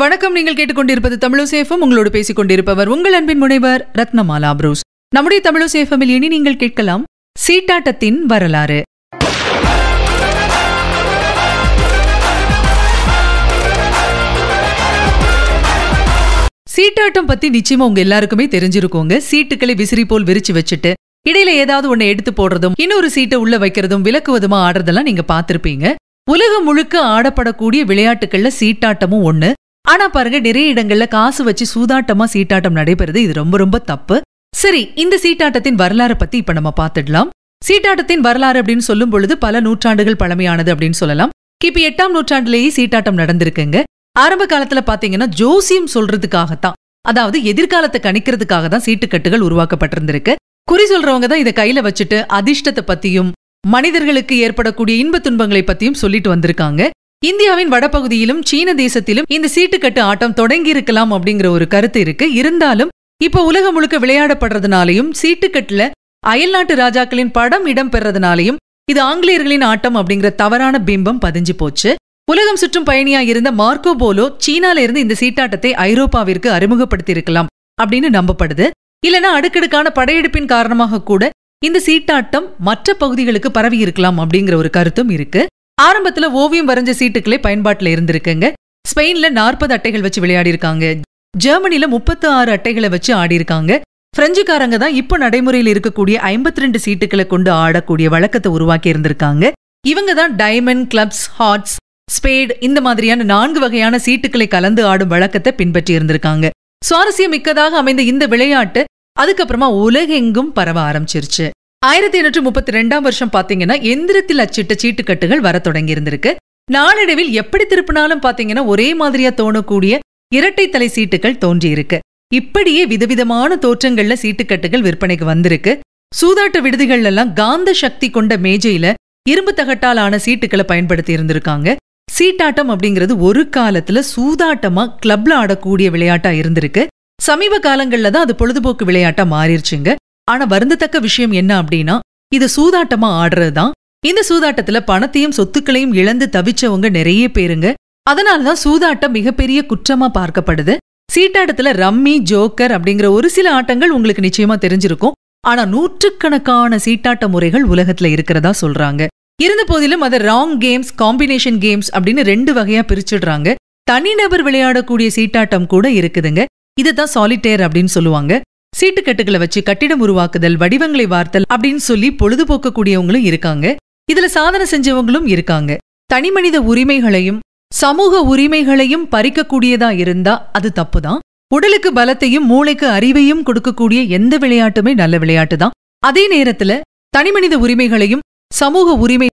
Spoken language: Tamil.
வணக்கம் நீங்கள் கேட்டுக்கொண்டிருப்பது தமிழசேஃபம் உங்களோடு பேசிக் கொண்டிருப்பவர் உங்கள் அன்பின் முனைவர் ரத்னமாலா புரூஸ் நம்முடைய தமிழசேஃபமில் இனி நீங்கள் கேட்கலாம் சீட்டாட்டத்தின் வரலாறு சீட்டாட்டம் பத்தி நிச்சயமா உங்க எல்லாருக்குமே தெரிஞ்சிருக்கோங்க சீட்டுகளை விசிறி போல் விரிச்சு வச்சுட்டு இடையில ஏதாவது ஒன்னு எடுத்து போடுறதும் இன்னொரு சீட்டை உள்ள வைக்கிறதும் விலக்குவதுமா ஆடுறதெல்லாம் நீங்க பாத்திருப்பீங்க உலகம் முழுக்க ஆடப்படக்கூடிய விளையாட்டுகள்ல சீட்டாட்டமும் ஒண்ணு ஆனா பாருங்க நிறைய இடங்கள்ல காசு வச்சு சூதாட்டமா சீட்டாட்டம் நடைபெறுது இது ரொம்ப ரொம்ப தப்பு சரி இந்த சீட்டாட்டத்தின் வரலாறை பத்தி இப்ப நம்ம பாத்துடலாம் சீட்டாட்டத்தின் வரலாறு அப்படின்னு சொல்லும் பொழுது பல நூற்றாண்டுகள் பழமையானது அப்படின்னு சொல்லலாம் கிபி எட்டாம் நூற்றாண்டுலேயே சீட்டாட்டம் நடந்திருக்குங்க ஆரம்ப காலத்துல பாத்தீங்கன்னா ஜோசியம் சொல்றதுக்காகத்தான் அதாவது எதிர்காலத்தை கணிக்கிறதுக்காக தான் சீட்டுக்கட்டுகள் உருவாக்கப்பட்டிருந்திருக்கு குறி சொல்றவங்க தான் இதை கையில வச்சுட்டு அதிர்ஷ்டத்தை பத்தியும் மனிதர்களுக்கு ஏற்படக்கூடிய இன்ப துன்பங்களை பத்தியும் சொல்லிட்டு வந்திருக்காங்க இந்தியாவின் வடபகுதியிலும் சீன தேசத்திலும் இந்த சீட்டுக்கட்டு ஆட்டம் தொடங்கியிருக்கலாம் அப்படிங்கிற ஒரு கருத்து இருக்கு இருந்தாலும் இப்போ உலகம் முழுக்க விளையாடப்படுறதுனாலையும் சீட்டுக்கட்டுல அயல்நாட்டு ராஜாக்களின் படம் இடம் பெறதுனாலையும் இது ஆங்கிலேயர்களின் ஆட்டம் அப்படிங்கிற தவறான பிம்பம் பதிஞ்சு போச்சு உலகம் சுற்றும் பயணியா இருந்த மார்க்கோ போலோ சீனால இருந்து இந்த சீட்டாட்டத்தை ஐரோப்பாவிற்கு அறிமுகப்படுத்தி இருக்கலாம் அப்படின்னு நம்பப்படுது இல்லனா அடுக்கடுக்கான படையெடுப்பின் காரணமாக கூட இந்த சீட்டாட்டம் மற்ற பகுதிகளுக்கு பரவி இருக்கலாம் அப்படிங்கிற ஒரு கருத்தும் இருக்கு ஆரம்பத்துல ஓவியம் வரைஞ்ச சீட்டுகளே பயன்பாட்டுல இருந்திருக்குங்க ஸ்பெயின்ல நாற்பது அட்டைகள் வச்சு விளையாடி இருக்காங்க ஜெர்மனில முப்பத்தி ஆறு அட்டைகளை வச்சு ஆடி இருக்காங்க பிரெஞ்சுக்காரங்க தான் இப்போ நடைமுறையில் இருக்கக்கூடிய ஐம்பத்தி ரெண்டு சீட்டுகளை கொண்டு ஆடக்கூடிய வழக்கத்தை உருவாக்கி இருந்திருக்காங்க இவங்க தான் டைமண்ட் கிளப்ஸ் ஹார்ட்ஸ் ஸ்பேட் இந்த மாதிரியான நான்கு வகையான சீட்டுகளை கலந்து ஆடும் வழக்கத்தை பின்பற்றி இருந்திருக்காங்க சுவாரஸ்யம் மிக்கதாக அமைந்த இந்த விளையாட்டு அதுக்கப்புறமா உலகெங்கும் பரவ ஆரம்பிச்சிருச்சு ஆயிரத்தி எண்ணூற்று முப்பத்தி ரெண்டாம் வருஷம் பாத்தீங்கன்னா எந்திரத்தில் அச்சிட்ட சீட்டுக்கட்டுகள் வர தொடங்கி இருந்திருக்கு நாளடைவில் எப்படி திருப்பினாலும் பாத்தீங்கன்னா ஒரே மாதிரியா தோணக்கூடிய இரட்டை தலை சீட்டுகள் தோன்றியிருக்கு இப்படியே விதவிதமான தோற்றங்கள்ல சீட்டுக்கட்டுகள் விற்பனைக்கு வந்திருக்கு சூதாட்ட விடுதிகள் எல்லாம் காந்த சக்தி கொண்ட மேஜையில இரும்பு தகட்டால் ஆன சீட்டுகளை பயன்படுத்தி இருந்திருக்காங்க சீட்டாட்டம் அப்படிங்கிறது ஒரு காலத்துல சூதாட்டமா கிளப்ல ஆடக்கூடிய விளையாட்டா இருந்திருக்கு சமீப காலங்கள்ல தான் அது பொழுதுபோக்கு விளையாட்டா மாறிடுச்சுங்க ஆனா வருந்தத்தக்க விஷயம் என்ன அப்படின்னா இது சூதாட்டமா ஆடுறதுதான் இந்த சூதாட்டத்துல பணத்தையும் சொத்துக்களையும் இழந்து தவிச்சவங்க நிறைய பேருங்க அதனாலதான் சூதாட்டம் மிகப்பெரிய குற்றமா பார்க்கப்படுது சீட்டாட்டத்துல ரம்மி ஜோக்கர் அப்படிங்கிற ஒரு சில ஆட்டங்கள் உங்களுக்கு நிச்சயமா தெரிஞ்சிருக்கும் ஆனா நூற்றுக்கணக்கான சீட்டாட்ட முறைகள் உலகத்துல இருக்கிறதா சொல்றாங்க இருந்த போதிலும் அதை ராங் கேம்ஸ் காம்பினேஷன் கேம்ஸ் அப்படின்னு ரெண்டு வகையா பிரிச்சிடுறாங்க தனிநபர் விளையாடக்கூடிய சீட்டாட்டம் கூட இருக்குதுங்க இதுதான் சாலிட்டேர் அப்படின்னு சொல்லுவாங்க சீட்டுக்கட்டுகளை வச்சு கட்டிடம் உருவாக்குதல் வடிவங்களை வார்த்தல் அப்படின்னு சொல்லி பொழுதுபோக்கக்கூடியவங்களும் இருக்காங்க இதுல சாதனை செஞ்சவங்களும் இருக்காங்க தனிமனித உரிமைகளையும் சமூக உரிமைகளையும் பறிக்கக்கூடியதா இருந்தா அது தப்புதான் உடலுக்கு பலத்தையும் மூளைக்கு அறிவையும் கொடுக்கக்கூடிய எந்த விளையாட்டுமே நல்ல விளையாட்டு தான் அதே நேரத்துல தனிமனித உரிமைகளையும் சமூக உரிமை